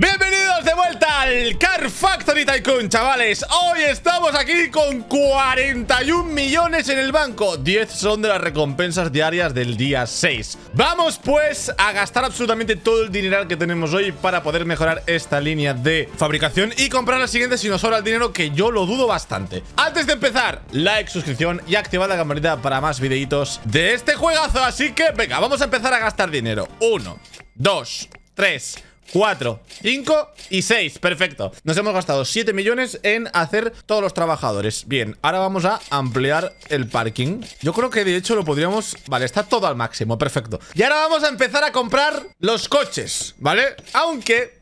Bienvenidos de vuelta al Car Factory Tycoon, chavales Hoy estamos aquí con 41 millones en el banco 10 son de las recompensas diarias del día 6 Vamos pues a gastar absolutamente todo el dineral que tenemos hoy Para poder mejorar esta línea de fabricación Y comprar la siguiente si nos sobra el dinero, que yo lo dudo bastante Antes de empezar, like, suscripción y activar la campanita para más videitos de este juegazo Así que venga, vamos a empezar a gastar dinero 1, 2, 3... 4, 5 y 6, perfecto Nos hemos gastado 7 millones en hacer todos los trabajadores Bien, ahora vamos a ampliar el parking Yo creo que de hecho lo podríamos... Vale, está todo al máximo, perfecto Y ahora vamos a empezar a comprar los coches, ¿vale? Aunque...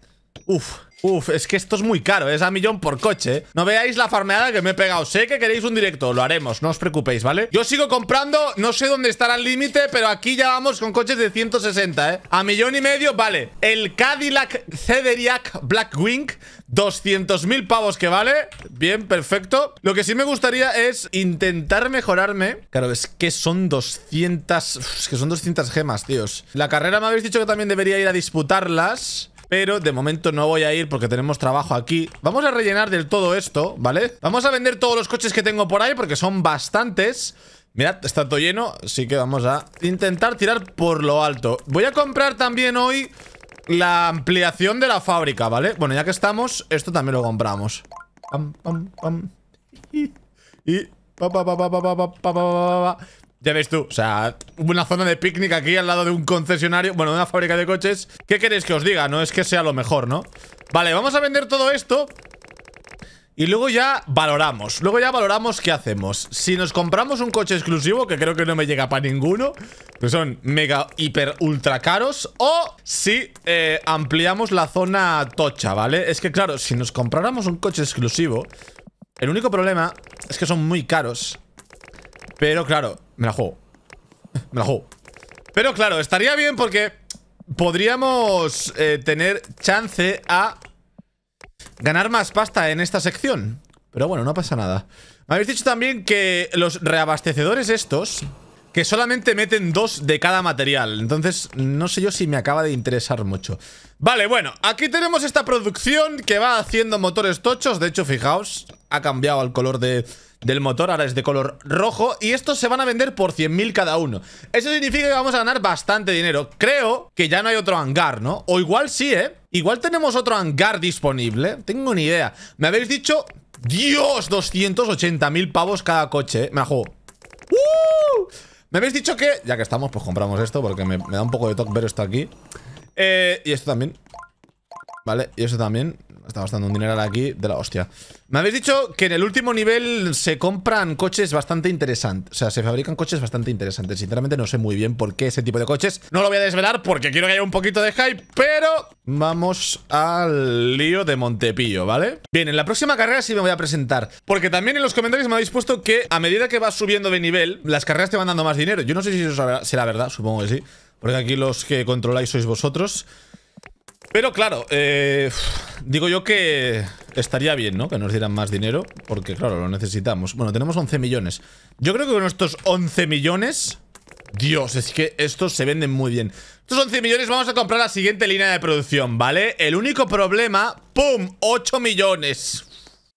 Uf, Uf, es que esto es muy caro, es a millón por coche No veáis la farmeada que me he pegado Sé que queréis un directo, lo haremos, no os preocupéis, ¿vale? Yo sigo comprando, no sé dónde estará el límite Pero aquí ya vamos con coches de 160, ¿eh? A millón y medio, vale El Cadillac Cederiac Blackwing 200.000 pavos que vale Bien, perfecto Lo que sí me gustaría es intentar mejorarme Claro, es que son 200 Es que son 200 gemas, tíos La carrera me habéis dicho que también debería ir a disputarlas pero de momento no voy a ir porque tenemos trabajo aquí Vamos a rellenar del todo esto, ¿vale? Vamos a vender todos los coches que tengo por ahí porque son bastantes Mirad, está todo lleno, así que vamos a intentar tirar por lo alto Voy a comprar también hoy la ampliación de la fábrica, ¿vale? Bueno, ya que estamos, esto también lo compramos Y... Ya ves tú, o sea, una zona de picnic aquí al lado de un concesionario Bueno, de una fábrica de coches ¿Qué queréis que os diga? No es que sea lo mejor, ¿no? Vale, vamos a vender todo esto y luego ya valoramos Luego ya valoramos qué hacemos Si nos compramos un coche exclusivo Que creo que no me llega para ninguno Que son mega, hiper, ultra caros O si eh, ampliamos la zona tocha, ¿vale? Es que claro, si nos compráramos un coche exclusivo El único problema es que son muy caros Pero claro, me la juego. Me la juego. Pero claro, estaría bien porque podríamos eh, tener chance a ganar más pasta en esta sección. Pero bueno, no pasa nada. Me habéis dicho también que los reabastecedores estos, que solamente meten dos de cada material. Entonces, no sé yo si me acaba de interesar mucho. Vale, bueno, aquí tenemos esta producción que va haciendo motores tochos. De hecho, fijaos, ha cambiado el color de del motor, ahora es de color rojo Y estos se van a vender por 100.000 cada uno Eso significa que vamos a ganar bastante dinero Creo que ya no hay otro hangar, ¿no? O igual sí, ¿eh? Igual tenemos otro hangar disponible Tengo ni idea Me habéis dicho... ¡Dios! 280.000 pavos cada coche, ¿eh? Me la juego ¡Uh! Me habéis dicho que... Ya que estamos, pues compramos esto Porque me, da un poco de toque ver esto aquí eh, Y esto también Vale, y esto también estamos dando un dinero aquí de la hostia. Me habéis dicho que en el último nivel se compran coches bastante interesantes. O sea, se fabrican coches bastante interesantes. Sinceramente no sé muy bien por qué ese tipo de coches. No lo voy a desvelar porque quiero que haya un poquito de hype, pero vamos al lío de Montepillo, ¿vale? Bien, en la próxima carrera sí me voy a presentar. Porque también en los comentarios me habéis puesto que a medida que vas subiendo de nivel, las carreras te van dando más dinero. Yo no sé si eso será verdad, supongo que sí. Porque aquí los que controláis sois vosotros. Pero claro, eh, digo yo que estaría bien, ¿no? Que nos dieran más dinero, porque claro, lo necesitamos. Bueno, tenemos 11 millones. Yo creo que con estos 11 millones... Dios, es que estos se venden muy bien. Estos 11 millones vamos a comprar la siguiente línea de producción, ¿vale? El único problema... ¡Pum! 8 millones.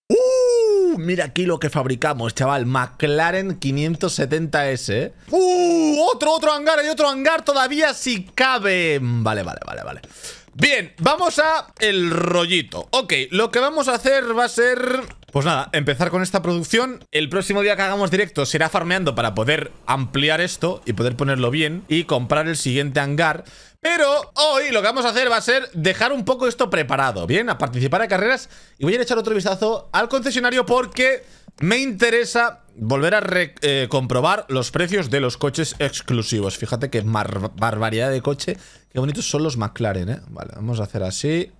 ¡Uh! Mira aquí lo que fabricamos, chaval. McLaren 570S. ¿eh? ¡Uh! Otro, otro hangar. Hay otro hangar todavía si cabe. Vale, vale, vale, vale. Bien, vamos a el rollito Ok, lo que vamos a hacer va a ser... Pues nada, empezar con esta producción El próximo día que hagamos directo será farmeando para poder ampliar esto Y poder ponerlo bien y comprar el siguiente hangar Pero hoy lo que vamos a hacer va a ser dejar un poco esto preparado Bien, a participar de carreras Y voy a echar otro vistazo al concesionario porque... Me interesa volver a eh, comprobar los precios de los coches exclusivos. Fíjate qué barbaridad de coche. Qué bonitos son los McLaren, ¿eh? Vale, vamos a hacer así.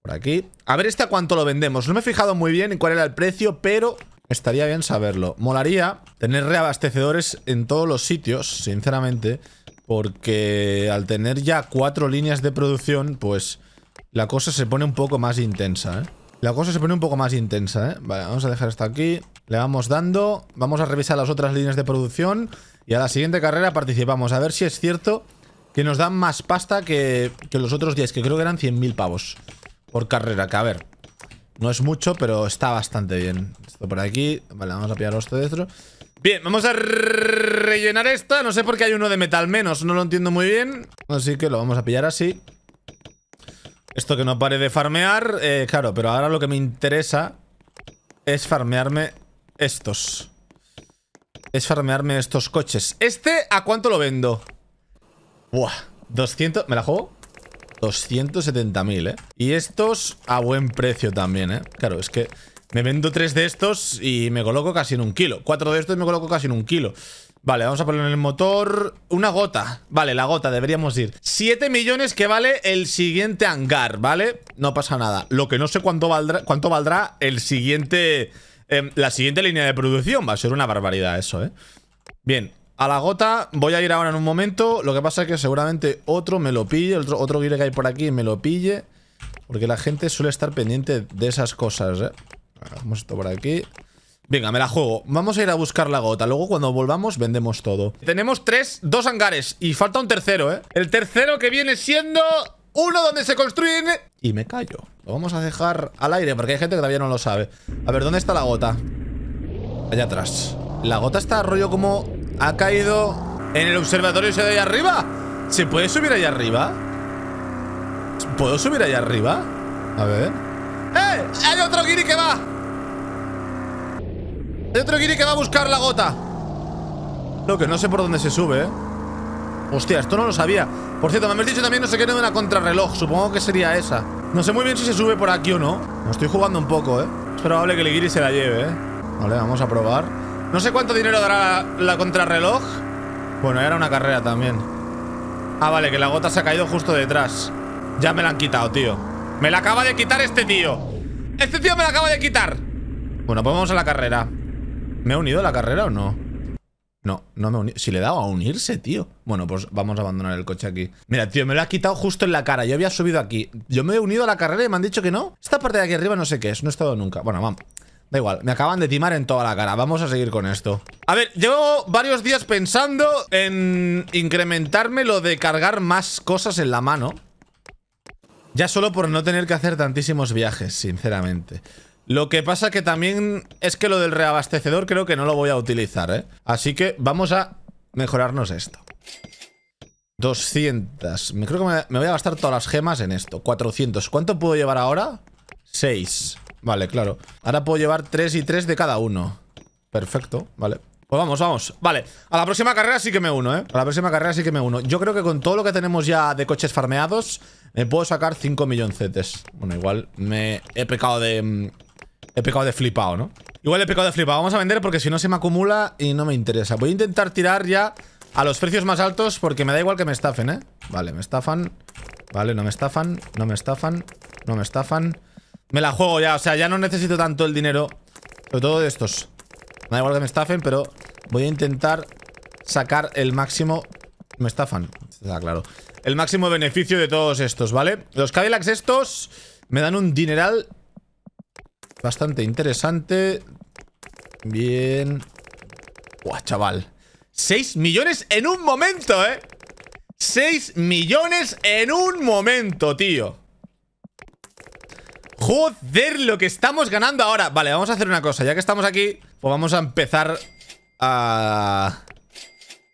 Por aquí. A ver este a cuánto lo vendemos. No me he fijado muy bien en cuál era el precio, pero estaría bien saberlo. Molaría tener reabastecedores en todos los sitios, sinceramente. Porque al tener ya cuatro líneas de producción, pues la cosa se pone un poco más intensa, ¿eh? La cosa se pone un poco más intensa, ¿eh? Vale, vamos a dejar esto aquí. Le vamos dando. Vamos a revisar las otras líneas de producción. Y a la siguiente carrera participamos. A ver si es cierto que nos dan más pasta que, los otros días, que creo que eran 100.000 pavos por carrera. Que a ver, no es mucho, pero está bastante bien. Esto por aquí. Vale, vamos a pillar esto de dentro. Bien, vamos a rellenar esta. No sé por qué hay uno de metal menos. No lo entiendo muy bien. Así que lo vamos a pillar así. Esto que no pare de farmear, eh, claro, pero ahora lo que me interesa es farmearme estos. Es farmearme estos coches. ¿Este a cuánto lo vendo? Buah, 200... ¿Me la juego? 270.000, ¿eh? Y estos a buen precio también, ¿eh? Claro, es que... Me vendo tres de estos y me coloco casi en un kilo. Cuatro de estos y me coloco casi en un kilo. Vale, vamos a poner en el motor una gota. Vale, la gota, deberíamos ir. Siete millones que vale el siguiente hangar, ¿vale? No pasa nada. Lo que no sé cuánto valdrá, cuánto valdrá el siguiente... Em, la siguiente línea de producción. Va a ser una barbaridad eso, ¿eh? Bien, a la gota voy a ir ahora en un momento. Lo que pasa es que seguramente otro me lo pille, otro, otro que hay por aquí me lo pille. Porque la gente suele estar pendiente de esas cosas, ¿eh? Vamos esto por aquí. Venga, me la juego. Vamos a ir a buscar la gota. Luego cuando volvamos vendemos todo. Tenemos tres, dos hangares y falta un tercero, ¿eh? El tercero que viene siendo uno donde se construye... Y me callo. Lo vamos a dejar al aire porque hay gente que todavía no lo sabe. A ver, ¿dónde está la gota? Allá atrás. La gota está rollo como ha caído en el observatorio se de ahí arriba. ¿Se puede subir allá arriba? ¿Puedo subir allá arriba? A ver... ¡Eh! Hay otro guiri que va. Hay otro guiri que va a buscar la gota. Lo que no sé por dónde se sube, ¿eh? Hostia, esto no lo sabía. Por cierto, me habéis dicho también no sé qué de una contrarreloj. Supongo que sería esa. No sé muy bien si se sube por aquí o no. Me estoy jugando un poco, ¿eh? Es probable que el guiri se la lleve, ¿eh? Vale, vamos a probar. No sé cuánto dinero dará la, la contrarreloj. Bueno, era una carrera también. Ah, vale, que la gota se ha caído justo detrás. Ya me la han quitado, tío. Me la acaba de quitar este tío. Este tío me la acaba de quitar. Bueno, pues vamos a la carrera. ¿Me he unido a la carrera o no? No, no me he unido. Si le he dado a unirse, tío. Bueno, pues vamos a abandonar el coche aquí. Mira, tío, me lo ha quitado justo en la cara. Yo había subido aquí. Yo me he unido a la carrera y me han dicho que no. Esta parte de aquí arriba no sé qué es. No he estado nunca. Bueno, vamos. Da igual, me acaban de timar en toda la cara Vamos a seguir con esto A ver, llevo varios días pensando en incrementarme lo de cargar más cosas en la mano ya solo por no tener que hacer tantísimos viajes, sinceramente. Lo que pasa que también es que lo del reabastecedor creo que no lo voy a utilizar, ¿eh? Así que vamos a mejorarnos esto. 200. Me creo que me, me voy a gastar todas las gemas en esto. 400. ¿Cuánto puedo llevar ahora? 6. Vale, claro. Ahora puedo llevar 3 y 3 de cada uno. Perfecto, vale. Pues vamos, vamos. Vale, a la próxima carrera sí que me uno, ¿eh? A la próxima carrera sí que me uno. Yo creo que con todo lo que tenemos ya de coches farmeados, me puedo sacar 5 milloncetes. Bueno, igual me he pecado de... Mm, he pecado de flipado, ¿no? Igual he pecado de flipado. Vamos a vender porque si no se me acumula y no me interesa. Voy a intentar tirar ya a los precios más altos porque me da igual que me estafen, ¿eh? Vale, me estafan. Vale, no me estafan, no me estafan, no me estafan. Me la juego ya, o sea, ya no necesito tanto el dinero. Sobre todo de estos. Me da igual que me estafen, pero Voy a intentar sacar el máximo... Me estafan, está claro. El máximo beneficio de todos estos, ¿vale? Los Cadillacs estos me dan un dineral bastante interesante. Bien. Buah, chaval. 6 millones en un momento, ¿eh? 6 millones en un momento, tío. Joder, lo que estamos ganando ahora. Vale, vamos a hacer una cosa. Ya que estamos aquí, pues vamos a empezar a...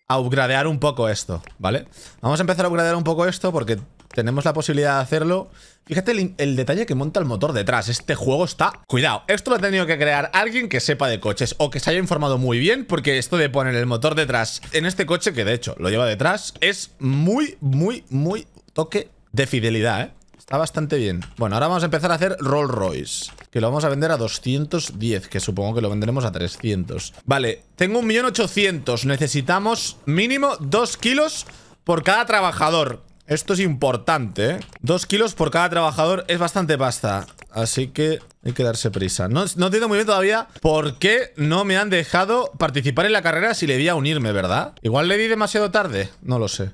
upgradear un poco esto, ¿vale? Vamos a empezar a upgradear un poco esto porque tenemos la posibilidad de hacerlo. Fíjate el, el, detalle que monta el motor detrás. Este juego está... Cuidado, esto lo ha tenido que crear alguien que sepa de coches o que se haya informado muy bien porque esto de poner el motor detrás en este coche, que de hecho lo lleva detrás, es muy, muy, muy toque de fidelidad, ¿eh? Está bastante bien. Bueno, ahora vamos a empezar a hacer Rolls Royce. Que lo vamos a vender a 210, que supongo que lo vendremos a 300. Vale, tengo 1.800.000. Necesitamos mínimo 2 kilos por cada trabajador. Esto es importante, ¿eh? 2 kilos por cada trabajador es bastante pasta. Así que hay que darse prisa. No, no entiendo muy bien todavía por qué no me han dejado participar en la carrera si le di a unirme, ¿verdad? Igual le di demasiado tarde. No lo sé.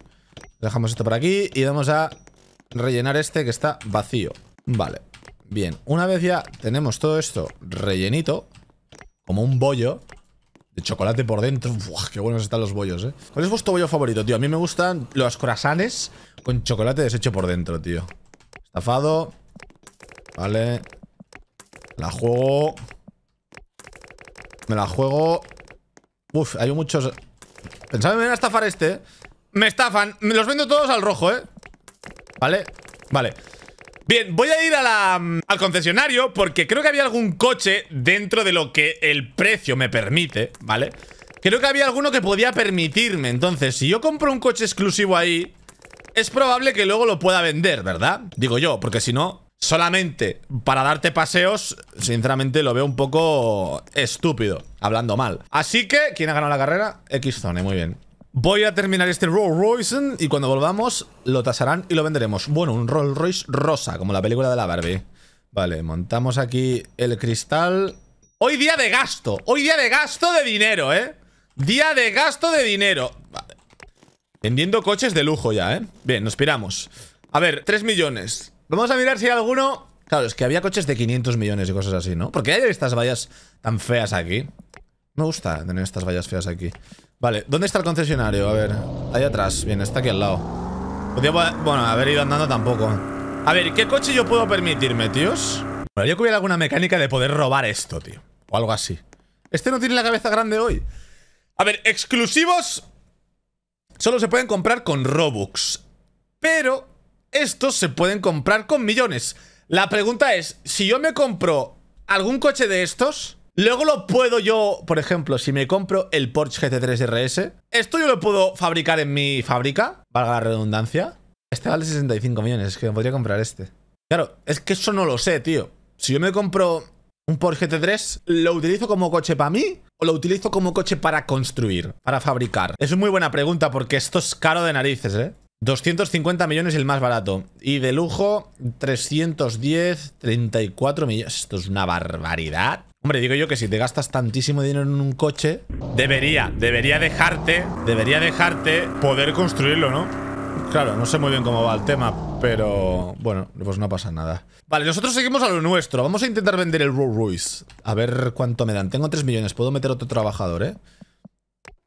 Dejamos esto por aquí y vamos a rellenar este que está vacío. Vale, bien. Una vez ya tenemos todo esto rellenito, como un bollo, de chocolate por dentro. qué buenos están los bollos, ¿eh? ¿Cuál es vuestro bollo favorito, tío? A mí me gustan los croissants con chocolate deshecho por dentro, tío. Estafado. Vale. La juego. Me la juego. Uf, hay muchos... Pensaba que me a estafar este. Eh. Me estafan. Me los vendo todos al rojo, ¿eh? ¿Vale? Vale Bien, voy a ir mm, al concesionario Porque creo que había algún coche Dentro de lo que el precio me permite ¿Vale? Creo que había alguno que podía permitirme Entonces, si yo compro un coche exclusivo ahí Es probable que luego lo pueda vender, ¿verdad? Digo yo, porque si no solamente para darte paseos, sinceramente lo veo un poco estúpido, hablando mal. Así que, ¿quién ha ganado la carrera? x muy bien. Voy a terminar este Rolls Royce y cuando volvamos lo tasarán y lo venderemos. Bueno, un Rolls Royce rosa, como la película de la Barbie. Vale, montamos aquí el cristal. Hoy día de gasto, hoy día de gasto de dinero, ¿eh? Día de gasto de dinero. Vendiendo coches de lujo ya, ¿eh? Bien, nos piramos. A ver, 3 millones. Vamos a mirar si hay alguno... Claro, es que había coches de 500 millones y cosas así, ¿no? ¿Por qué hay estas vallas tan feas aquí. Me gusta tener estas vallas feas aquí. Vale, ¿dónde está el concesionario? A ver, ahí atrás. Bien, está aquí al lado. Podría, bueno, haber ido andando tampoco. A ver, ¿qué coche yo puedo permitirme, tíos? Bueno, yo que hubiera alguna mecánica de poder robar esto, tío. O algo así. Este no tiene la cabeza grande hoy. A ver, exclusivos solo se pueden comprar con Robux. Pero estos se pueden comprar con millones. La pregunta es, si yo me compro algún coche de estos... Luego lo puedo yo, por ejemplo, si me compro el Porsche GT3 RS, esto yo lo puedo fabricar en mi fábrica, valga la redundancia. Este vale 65 millones, es que me podría comprar este. Claro, es que eso no lo sé, tío. Si yo me compro un Porsche GT3, ¿lo utilizo como coche para mí? ¿O lo utilizo como coche para construir, para fabricar? Es una muy buena pregunta porque esto es caro de narices, ¿eh? 250 millones el más barato. Y de lujo, 310, 34 millones. Esto es una barbaridad. Hombre, digo yo que si te gastas tantísimo dinero en un coche, debería, debería dejarte, debería dejarte poder construirlo, ¿no? Claro, no sé muy bien cómo va el tema, pero bueno, pues no pasa nada. Vale, nosotros seguimos a lo nuestro. Vamos a intentar vender el Rolls Royce. A ver cuánto me dan. Tengo 3 millones, puedo meter otro trabajador, ¿eh?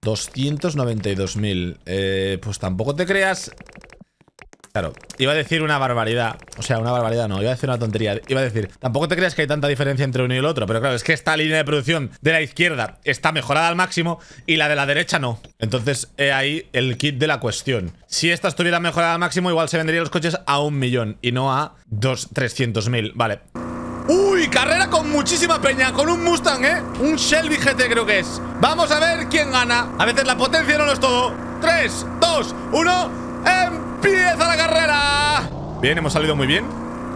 292.000. Eh, pues tampoco te creas Claro, iba a decir una barbaridad. O sea, una barbaridad no, iba a decir una tontería. Iba a decir, tampoco te creas que hay tanta diferencia entre uno y el otro, pero claro, es que esta línea de producción de la izquierda está mejorada al máximo y la de la derecha no. Entonces, he ahí el kit de la cuestión. Si esta estuviera mejorada al máximo, igual se vendrían los coches a un millón y no a dos, trescientos mil. Vale. ¡Uy! Carrera con muchísima peña, con un Mustang, ¿eh? Un Shelby GT creo que es. Vamos a ver quién gana. A veces la potencia no lo es todo. 3, 2, 1, ¡em! ¡Empieza la carrera! Bien, hemos salido muy bien.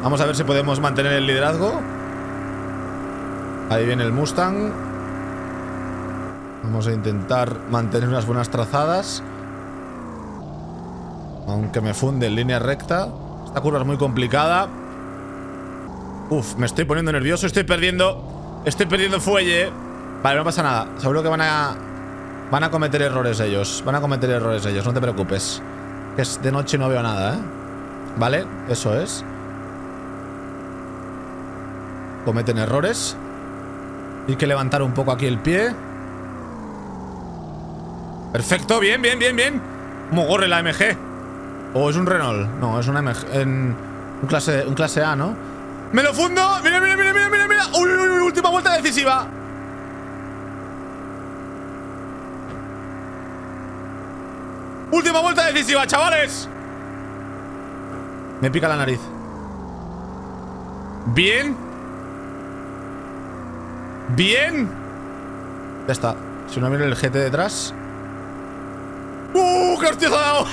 Vamos a ver si podemos mantener el liderazgo. Ahí viene el Mustang. Vamos a intentar mantener unas buenas trazadas. Aunque me funde en línea recta. Esta curva es muy complicada. Uf, me estoy poniendo nervioso. Estoy perdiendo... Estoy perdiendo fuelle. Vale, no pasa nada. Seguro que van a... Van a cometer errores ellos. Van a cometer errores ellos. No te preocupes. Que es de noche y no veo nada, ¿eh? ¿Vale? Eso es. Cometen errores. Hay que levantar un poco aquí el pie. Perfecto, bien, bien, bien, bien. Como corre la MG. O es un Renault. No, es una MG. En un, clase, un clase A, ¿no? ¡Me lo fundo! ¡Mira, mira, mira, mira, mira! mira! mira uy, uy! Última vuelta decisiva. Última vuelta decisiva, chavales Me pica la nariz Bien Bien Ya está Si uno mira el GT detrás ¡Uh! ¡Qué hostia dado!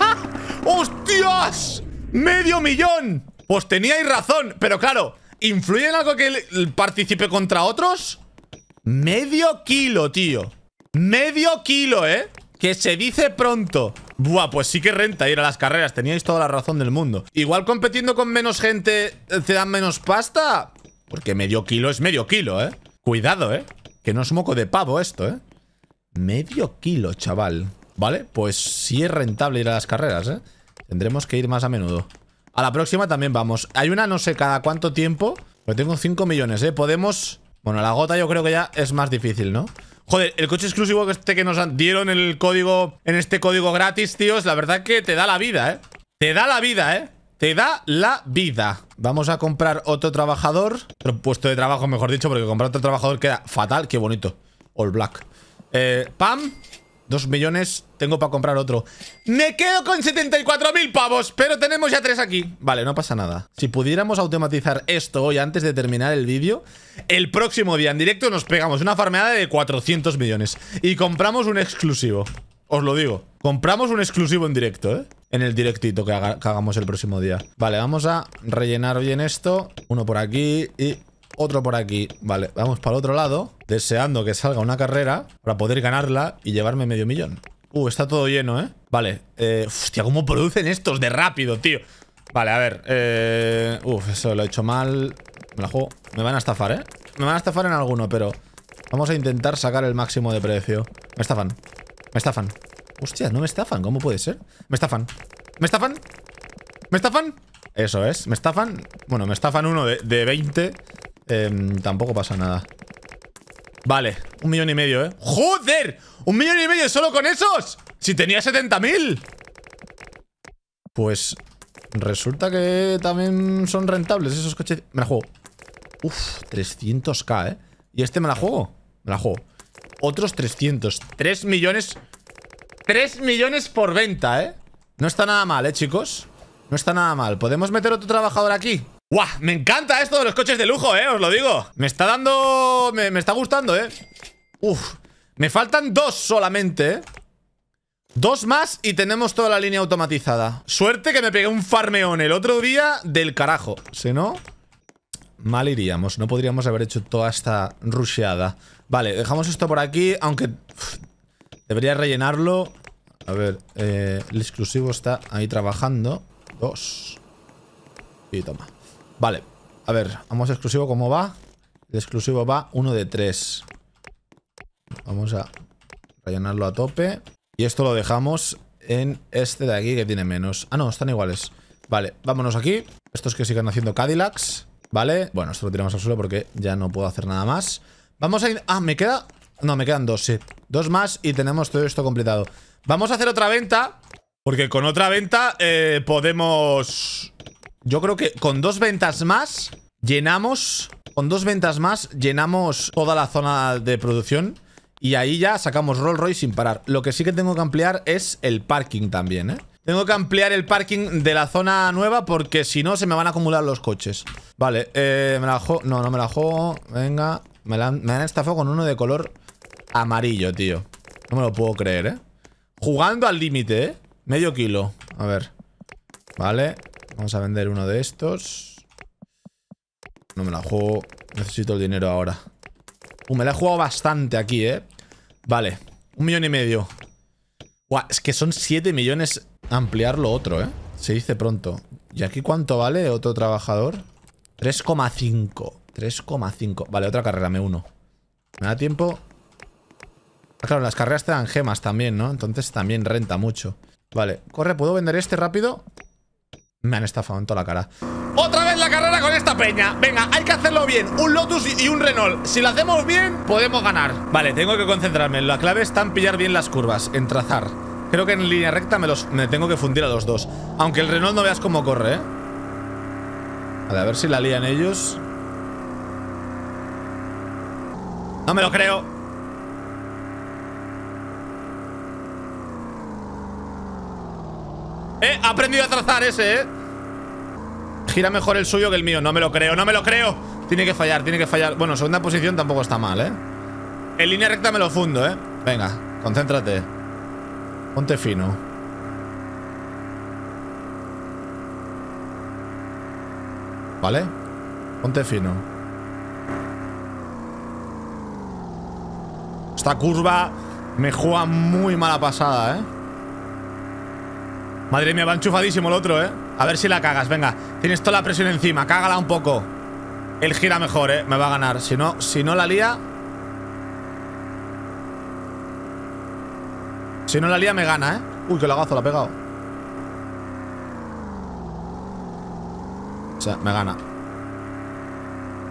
¡Hostias! ¡Medio millón! Pues teníais razón Pero claro ¿Influye en algo que participe contra otros? Medio kilo, tío Medio kilo, ¿eh? Que se dice pronto. Buah, pues sí que renta ir a las carreras. Teníais toda la razón del mundo. Igual compitiendo con menos gente eh, te dan menos pasta. Porque medio kilo es medio kilo, ¿eh? Cuidado, ¿eh? Que no es moco de pavo esto, ¿eh? Medio kilo, chaval. Vale, pues sí es rentable ir a las carreras, ¿eh? Tendremos que ir más a menudo. A la próxima también vamos. Hay una no sé cada cuánto tiempo. Pero tengo 5 millones, ¿eh? Podemos... Bueno, la gota yo creo que ya es más difícil, ¿no? Joder, el coche exclusivo que este que nos dieron el código en este código gratis, tíos, la verdad que te da la vida, ¿eh? Te da la vida, ¿eh? Te da la vida. Vamos a comprar otro trabajador. Otro puesto de trabajo, mejor dicho, porque comprar otro trabajador queda fatal. Qué bonito. All black. Eh, pam. Dos millones, tengo para comprar otro Me quedo con 74.000 pavos Pero tenemos ya tres aquí Vale, no pasa nada Si pudiéramos automatizar esto hoy antes de terminar el vídeo El próximo día en directo nos pegamos una farmeada de 400 millones Y compramos un exclusivo Os lo digo Compramos un exclusivo en directo, ¿eh? En el directito que, hagamos el próximo día Vale, vamos a rellenar bien esto Uno por aquí y otro por aquí. Vale, vamos para el otro lado, deseando que salga una carrera para poder ganarla y llevarme medio millón. Uh, está todo lleno, ¿eh? Vale, eh, hostia, ¿cómo producen estos de rápido, tío? Vale, a ver, eh, uf, eso lo he hecho mal. Me la juego. Me van a estafar, ¿eh? Me van a estafar en alguno, pero vamos a intentar sacar el máximo de precio. Me estafan. Me estafan. Hostia, no me estafan, ¿cómo puede ser? Me estafan. ¿Me estafan? ¿Me estafan? Eso es, me estafan. Bueno, me estafan uno de, de 20. Em, tampoco pasa nada. Vale, un millón y medio, ¿eh? ¡Joder! ¡Un millón y medio solo con esos! ¡Si tenía 70.000! Pues resulta que también son rentables esos coches. Me la juego. Uf, 300k, ¿eh? ¿Y este me la juego? Me la juego. Otros 300. 3 millones... 3 millones por venta, ¿eh? No está nada mal, ¿eh, chicos? No está nada mal. ¿Podemos meter otro trabajador aquí? ¡Guau! Me encanta esto de los coches de lujo, eh, os lo digo Me está dando... me, está gustando, eh Uf, me faltan dos solamente, eh Dos más y tenemos toda la línea automatizada Suerte que me pegué un farmeón el otro día del carajo Si no, mal iríamos No podríamos haber hecho toda esta rusheada Vale, dejamos esto por aquí Aunque debería rellenarlo A ver, eh, el exclusivo está ahí trabajando Dos Y toma Vale, a ver, vamos a exclusivo cómo va. El exclusivo va uno de tres. Vamos a rellenarlo a tope. Y esto lo dejamos en este de aquí que tiene menos. Ah, no, están iguales. Vale, vámonos aquí. Estos que sigan haciendo Cadillacs. Vale, bueno, esto lo tiramos al suelo porque ya no puedo hacer nada más. Vamos a ir... Ah, me queda... No, me quedan dos, sí. Dos más y tenemos todo esto completado. Vamos a hacer otra venta. Porque con otra venta eh, podemos... Yo creo que con dos ventas más llenamos... Con dos ventas más llenamos toda la zona de producción y ahí ya sacamos Rolls Royce sin parar. Lo que sí que tengo que ampliar es el parking también, ¿eh? Tengo que ampliar el parking de la zona nueva porque si no se me van a acumular los coches. Vale, eh, me la juego... No, no me la juego. Venga. Me, la, me han estafado con uno de color amarillo, tío. No me lo puedo creer, ¿eh? Jugando al límite, ¿eh? Medio kilo. A ver. Vale. Vamos a vender uno de estos. No me la juego. Necesito el dinero ahora. Uh, me la he jugado bastante aquí, ¿eh? Vale. Un millón y medio. es que son 7 millones ampliar lo otro, ¿eh? Se dice pronto. ¿Y aquí cuánto vale otro trabajador? 3,5. 3,5. Vale, otra carrera, me uno. ¿Me da tiempo? Ah, claro, las carreras te dan gemas también, ¿no? Entonces también renta mucho. Vale, corre, ¿puedo vender este rápido? Me han estafado en toda la cara ¡Otra vez la carrera con esta peña! Venga, hay que hacerlo bien Un Lotus y un Renault Si lo hacemos bien, podemos ganar Vale, tengo que concentrarme La clave está en pillar bien las curvas En trazar Creo que en línea recta me, los, me tengo que fundir a los dos Aunque el Renault no veas cómo corre, ¿eh? Vale, a ver si la lían ellos No me lo creo ha aprendido a trazar ese, eh Gira mejor el suyo que el mío No me lo creo, no me lo creo Tiene que fallar, tiene que fallar Bueno, segunda posición tampoco está mal, eh En línea recta me lo fundo, eh Venga, concéntrate Ponte fino ¿Vale? Ponte fino Esta curva me juega muy mala pasada, eh Madre mía, va enchufadísimo el otro, ¿eh? A ver si la cagas, venga. Tienes toda la presión encima, cágala un poco. Él gira mejor, ¿eh? Me va a ganar. Si no, si no la lía... Si no la lía, me gana, ¿eh? Uy, que lagazo la ha pegado. O sea, me gana.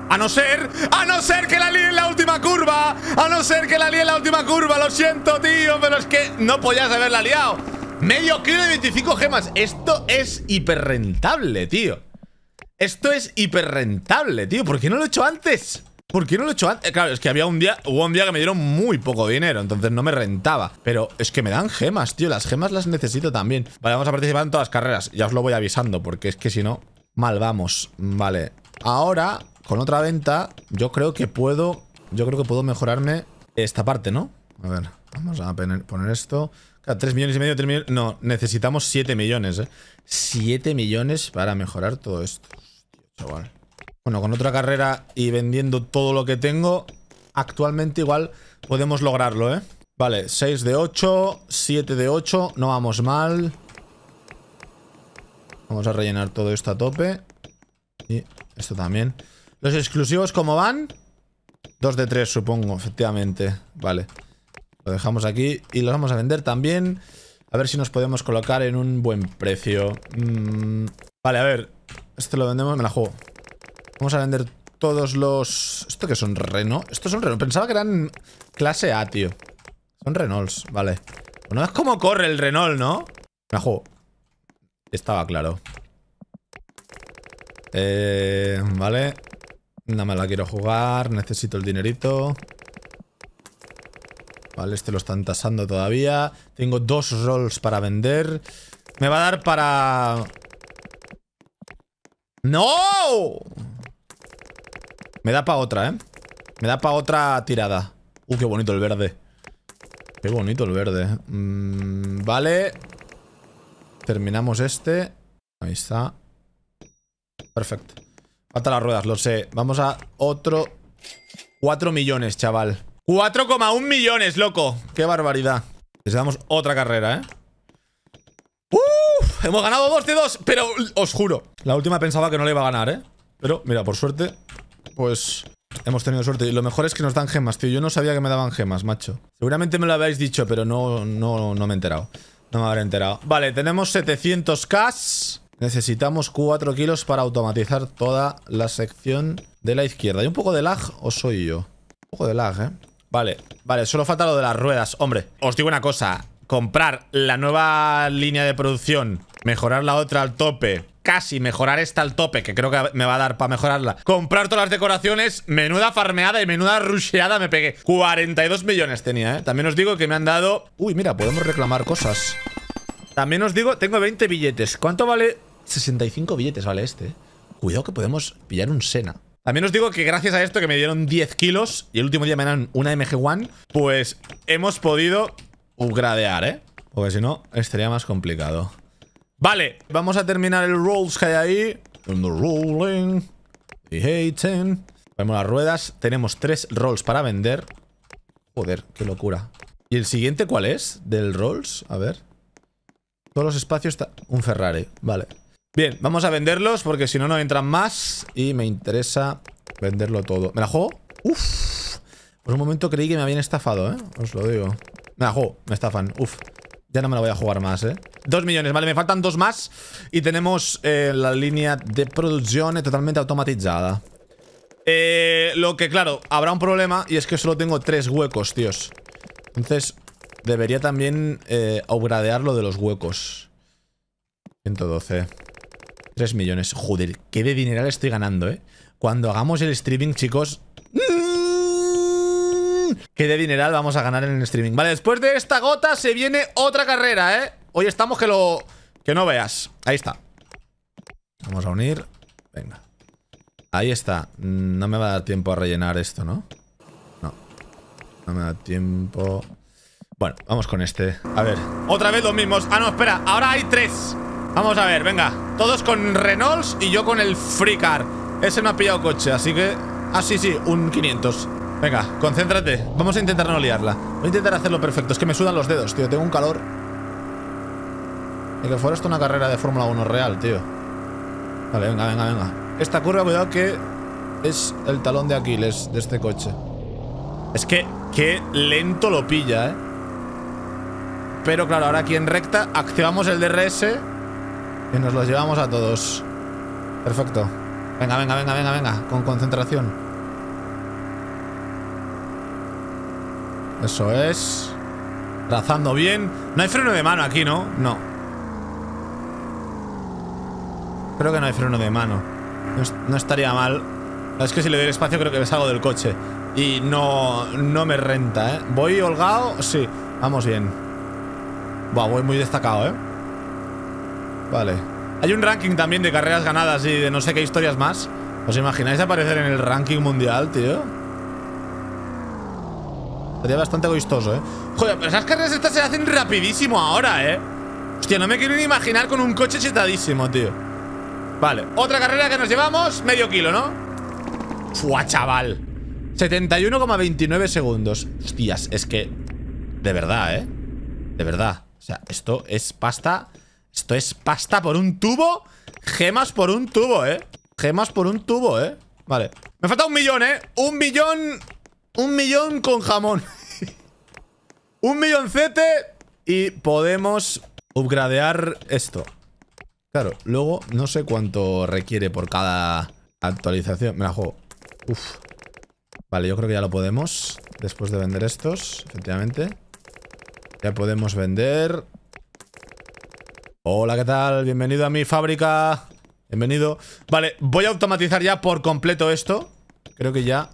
A no ser, a no ser que la líe en la última curva. A no ser que la líe en la última curva. Lo siento, tío, pero es que no podías haberla liado. Medio kilo de 25 gemas. Esto es hiperrentable, tío. Esto es hiperrentable, tío. ¿Por qué no lo he hecho antes? ¿Por qué no lo he hecho antes? Claro, es que había un día, hubo un día que me dieron muy poco dinero, entonces no me rentaba. Pero es que me dan gemas, tío. Las gemas las necesito también. Vale, vamos a participar en todas las carreras. Ya os lo voy avisando, porque es que si no, mal vamos. Vale. Ahora, con otra venta, yo creo que puedo. Yo creo que puedo mejorarme esta parte, ¿no? A ver, vamos a poner esto. 3 millones y medio, 3 millones. No, necesitamos 7 millones, ¿eh? 7 millones para mejorar todo esto. Chaval. Bueno, con otra carrera y vendiendo todo lo que tengo, actualmente igual podemos lograrlo, ¿eh? Vale, 6 de 8, 7 de 8, no vamos mal. Vamos a rellenar todo esto a tope. Y esto también. ¿Los exclusivos cómo van? 2 de 3, supongo, efectivamente. Vale. Lo dejamos aquí y los vamos a vender también. A ver si nos podemos colocar en un buen precio. Mm, vale, a ver. esto lo vendemos, me la juego. Vamos a vender todos los... ¿Esto qué son? ¿Renault? Estos son Renault. Pensaba que eran clase A, tío. Son Renaults, vale. Bueno, es como corre el Renault, ¿no? Me la juego. Estaba claro. Eh, vale. Nada me la quiero jugar. Necesito el dinerito. Vale, este lo están tasando todavía. Tengo dos rolls para vender. Me va a dar para... ¡No! Me da para otra, ¿eh? Me da para otra tirada. Uh, qué bonito el verde. Qué bonito el verde. ¿eh? Mm, vale. Terminamos este. Ahí está. Perfecto. Falta las ruedas, lo sé. Vamos a otro... 4 millones, chaval. 4,1 millones, loco. Qué barbaridad. Les damos otra carrera, ¿eh? ¡Uf! Hemos ganado 2 de 2, pero os juro. La última pensaba que no le iba a ganar, ¿eh? Pero, mira, por suerte, pues hemos tenido suerte. Y lo mejor es que nos dan gemas, tío. Yo no sabía que me daban gemas, macho. Seguramente me lo habéis dicho, pero no, no, no me he enterado. No me habré enterado. Vale, tenemos 700k. Necesitamos 4 kilos para automatizar toda la sección de la izquierda. ¿Hay un poco de lag o soy yo? Un poco de lag, ¿eh? Vale, vale, solo falta lo de las ruedas Hombre, os digo una cosa Comprar la nueva línea de producción Mejorar la otra al tope Casi mejorar esta al tope Que creo que me va a dar para mejorarla Comprar todas las decoraciones Menuda farmeada y menuda rusheada me pegué 42 millones tenía, ¿eh? También os digo que me han dado... Uy, mira, podemos reclamar cosas También os digo, tengo 20 billetes ¿Cuánto vale? 65 billetes vale este ¿eh? Cuidado que podemos pillar un Sena también os digo que gracias a esto que me dieron 10 kilos y el último día me dan una MG1, pues hemos podido upgradear, ¿eh? Porque si no, estaría más complicado. Vale, vamos a terminar el rolls que hay ahí. rolling. Vemos las ruedas. Tenemos tres rolls para vender. Joder, qué locura. ¿Y el siguiente cuál es? Del rolls. A ver. Todos los espacios... Un Ferrari. Vale. Bien, vamos a venderlos porque si no, no entran más. Y me interesa venderlo todo. ¿Me la juego? Uf. Por un momento creí que me habían estafado, ¿eh? Os lo digo. Me la juego, me estafan. Uf. Ya no me la voy a jugar más, ¿eh? Dos millones, vale, me faltan dos más. Y tenemos eh, la línea de producción totalmente automatizada. Eh, lo que, claro, habrá un problema y es que solo tengo tres huecos, tíos. Entonces, debería también eh, lo de los huecos. 112. 3 millones. Joder, qué de dineral estoy ganando, ¿eh? Cuando hagamos el streaming, chicos... Mm, qué de dineral vamos a ganar en el streaming. Vale, después de esta gota se viene otra carrera, ¿eh? Hoy estamos que lo... Que no veas. Ahí está. Vamos a unir. Venga. Ahí está. No me va a dar tiempo a rellenar esto, ¿no? No. No me da tiempo... Bueno, vamos con este. A ver. Otra vez los mismos. Ah, no, espera. Ahora hay tres. Vamos a ver, venga Todos con Renaults y yo con el Free Car Ese no ha pillado coche, así que... Ah, sí, sí, un 500 Venga, concéntrate Vamos a intentar no liarla Voy a intentar hacerlo perfecto Es que me sudan los dedos, tío Tengo un calor Y que fuera esto una carrera de Fórmula 1 real, tío Vale, venga, venga, venga Esta curva, cuidado que... Es el talón de Aquiles de este coche Es que... Qué lento lo pilla, eh pero claro, ahora aquí en recta activamos el DRS y nos los llevamos a todos. Perfecto. Venga, venga, venga, venga, venga. Con concentración. Eso es. Trazando bien. No hay freno de mano aquí, ¿no? No. Creo que no hay freno de mano. No, estaría mal. Es que si le doy el espacio creo que me salgo del coche. Y no, no me renta, ¿eh? ¿Voy holgado? Sí. Vamos bien. Buah, voy muy destacado, ¿eh? Vale. Hay un ranking también de carreras ganadas y de no sé qué historias más. ¿Os imagináis aparecer en el ranking mundial, tío? Sería bastante egoístoso, ¿eh? Joder, pero esas carreras estas se hacen rapidísimo ahora, ¿eh? Hostia, no me quiero ni imaginar con un coche chetadísimo, tío. Vale, otra carrera que nos llevamos, medio kilo, ¿no? Fua, chaval. 71,29 segundos. Hostias, es que... De verdad, ¿eh? De verdad. O sea, esto es pasta... Esto es pasta por un tubo Gemas por un tubo, eh Gemas por un tubo, eh Vale Me falta un millón, eh Un millón Un millón con jamón Un milloncete Y podemos upgradear esto Claro, luego no sé cuánto requiere por cada actualización Me la juego Uf Vale, yo creo que ya lo podemos Después de vender estos, efectivamente Ya podemos vender Hola, ¿qué tal? Bienvenido a mi fábrica. Bienvenido. Vale, voy a automatizar ya por completo esto. Creo que ya...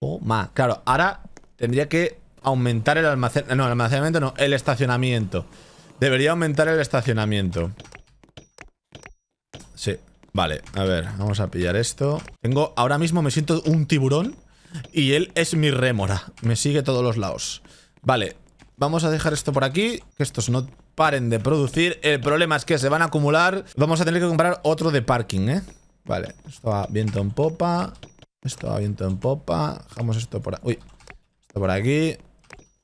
Oh, ma. Claro, ahora tendría que aumentar el almacén... No, el almacenamiento no, el estacionamiento. Debería aumentar el estacionamiento. Sí, vale. A ver, vamos a pillar esto. Tengo... Ahora mismo me siento un tiburón y él es mi rémora. Me sigue todos los lados. Vale, vamos a dejar esto por aquí, que estos no paren de producir. El problema es que se van a acumular. Vamos a tener que comprar otro de parking, ¿eh? Vale, esto va viento en popa. Esto va viento en popa. Dejamos esto por... Uy, esto por aquí.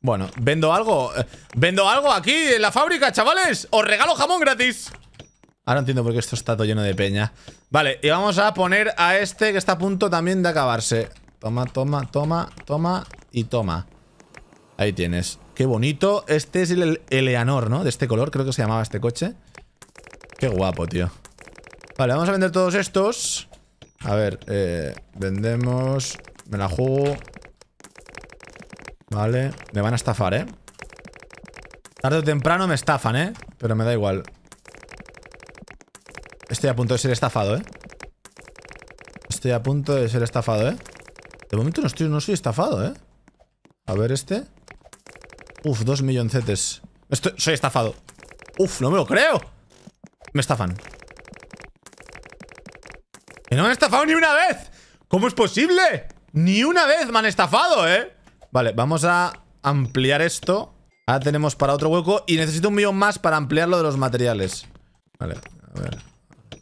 Bueno, ¿vendo algo? Eh, ¿Vendo algo aquí en la fábrica, chavales? ¡Os regalo jamón gratis! Ahora entiendo por qué esto está todo lleno de peña. Vale, y vamos a poner a este que está a punto también de acabarse. Toma, toma, toma, toma y toma. Ahí tienes. Qué bonito. Este es el Eleanor, ¿no? De este color, creo que se llamaba este coche. Qué guapo, tío. Vale, vamos a vender todos estos. A ver, eh, vendemos... Me la juego. Vale. Me van a estafar, ¿eh? Tarde o temprano me estafan, ¿eh? Pero me da igual. Estoy a punto de ser estafado, ¿eh? Estoy a punto de ser estafado, ¿eh? De momento no, estoy, no soy estafado, ¿eh? A ver este. Uf, dos milloncetes. Estoy, soy estafado. Uf, no me lo creo. Me estafan. ¡Que no me han estafado ni una vez! ¿Cómo es posible? Ni una vez me han estafado, ¿eh? Vale, vamos a ampliar esto. Ahora tenemos para otro hueco y necesito un millón más para ampliar lo de los materiales. Vale, a ver.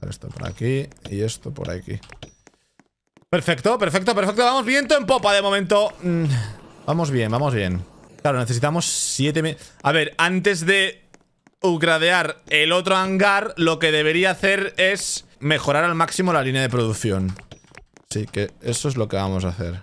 Esto por aquí y esto por aquí. Perfecto, perfecto, perfecto. Vamos viento en popa de momento. Mm. Vamos bien, vamos bien. Claro, necesitamos 7... A ver, antes de upgradear el otro hangar, lo que debería hacer es mejorar al máximo la línea de producción. sí que eso es lo que vamos a hacer.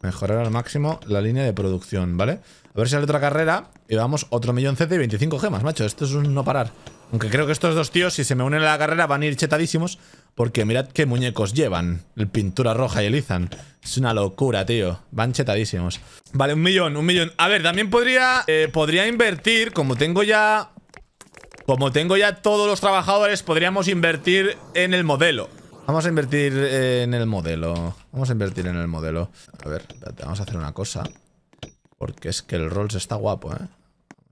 Mejorar al máximo la línea de producción, ¿vale? A ver si sale otra carrera y vamos otro millón de y 25 gemas, macho. Esto es un no parar. Aunque creo que estos dos tíos, si se me unen a la carrera, van a ir chetadísimos. Porque mirad qué muñecos llevan. El pintura roja y el Izan. Es una locura, tío. Van chetadísimos. Vale, un millón, un millón. A ver, también podría, eh, podría invertir, como tengo ya... Como tengo ya todos los trabajadores, podríamos invertir en el modelo. Vamos a invertir eh, en el modelo. Vamos a invertir en el modelo. A ver, vamos a hacer una cosa. Porque es que el Rolls está guapo, ¿eh? Vamos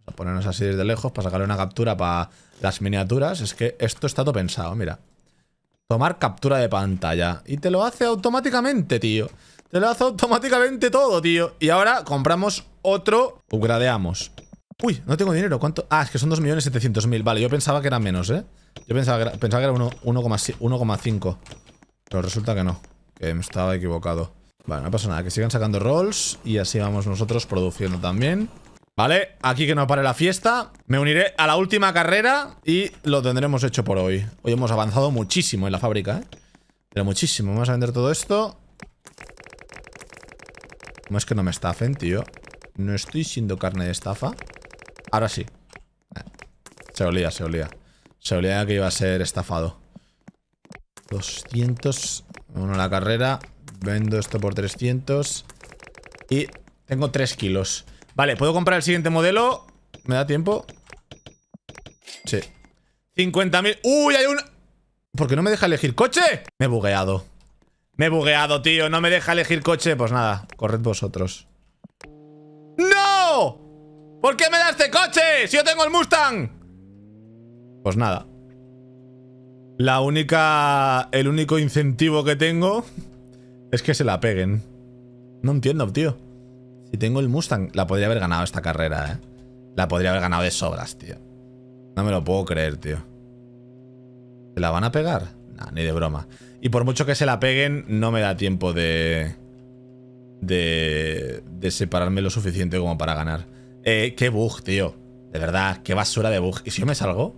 a ponernos así desde lejos para sacarle una captura para las miniaturas. Es que esto está todo pensado, mira. Tomar captura de pantalla. Y te lo hace automáticamente, tío. Te lo hace automáticamente todo, tío. Y ahora compramos otro. Upgradeamos. Uy, no tengo dinero. ¿Cuánto? Ah, es que son 2.700.000. Vale, yo pensaba que era menos, ¿eh? Yo pensaba que era, pensaba que era 1,5. Pero resulta que no. Que me estaba equivocado. Vale, no pasa nada. Que sigan sacando rolls. Y así vamos nosotros produciendo también. Vale, aquí que no pare la fiesta Me uniré a la última carrera Y lo tendremos hecho por hoy Hoy hemos avanzado muchísimo en la fábrica, ¿eh? Pero muchísimo, vamos a vender todo esto No es que no me estafen, tío No estoy siendo carne de estafa Ahora sí eh, Se olía, se olía Se olía que iba a ser estafado 200 Uno la carrera Vendo esto por 300 Y tengo 3 kilos Vale, ¿puedo comprar el siguiente modelo? ¿Me da tiempo? Sí 50.000 ¡Uy, hay un...! ¿Por qué no me deja elegir coche? Me he bugueado Me he bugueado, tío No me deja elegir coche Pues nada, corred vosotros ¡No! ¿Por qué me da este coche? Si yo tengo el Mustang Pues nada La única... El único incentivo que tengo Es que se la peguen No entiendo, tío tengo el Mustang. La podría haber ganado esta carrera, ¿eh? La podría haber ganado de sobras, tío. No me lo puedo creer, tío. ¿Se la van a pegar? No, ni de broma. Y por mucho que se la peguen, no me da tiempo de... De, de separarme lo suficiente como para ganar. Eh, qué bug, tío. De verdad, qué basura de bug. ¿Y si yo me salgo?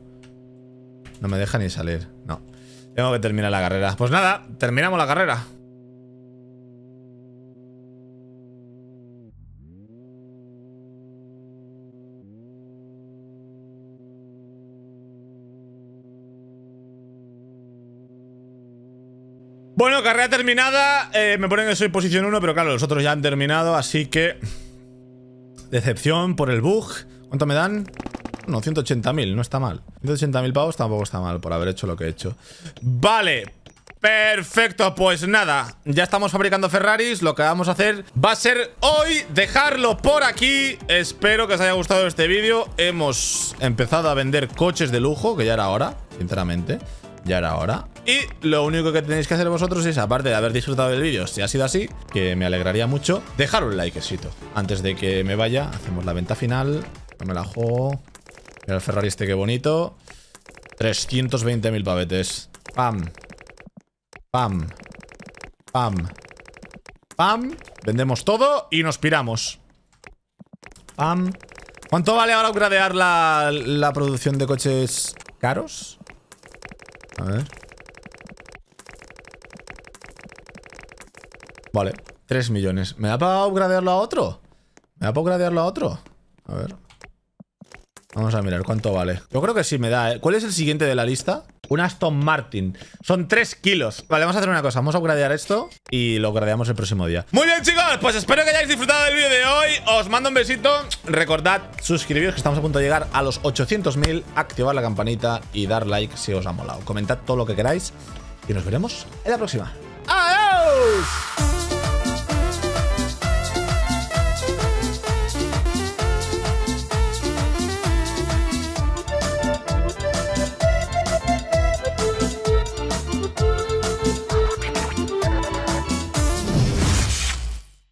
No me deja ni salir. No. Tengo que terminar la carrera. Pues nada, terminamos la carrera. Bueno, carrera terminada. Eh, me ponen que soy posición 1, pero claro, los otros ya han terminado, así que... Decepción por el bug. ¿Cuánto me dan? No, 180.000, no está mal. 180.000 pavos tampoco está mal por haber hecho lo que he hecho. Vale, Perfecto, pues nada, ya estamos fabricando Ferraris, lo que vamos a hacer va a ser hoy dejarlo por aquí Espero que os haya gustado este vídeo, hemos empezado a vender coches de lujo, que ya era hora, sinceramente, ya era hora y lo único que tenéis que hacer vosotros es, aparte de haber disfrutado del vídeo, si ha sido así, que me alegraría mucho, dejar un likecito. Antes de que me vaya, hacemos la venta final. No me la juego. Mira el Ferrari este, qué bonito. 320.000 pavetes. Pam. Pam. Pam. Pam. Vendemos todo y nos piramos. Pam. ¿Cuánto vale ahora upgradear la, la producción de coches caros? A ver. Vale, 3 millones. ¿Me da para upgradearlo a otro? ¿Me da para upgradearlo a otro? A ver. Vamos a mirar cuánto vale. Yo creo que sí me da, ¿eh? ¿Cuál es el siguiente de la lista? Un Aston Martin. Son 3 kilos. Vale, vamos a hacer una cosa. Vamos a upgradear esto y lo upgradeamos el próximo día. Muy bien, chicos. Pues espero que hayáis disfrutado del vídeo de hoy. Os mando un besito. Recordad suscribiros que estamos a punto de llegar a los 800.000. Activar la campanita y dar like si os ha molado. Comentad todo lo que queráis y nos veremos en la próxima. ¡Adiós!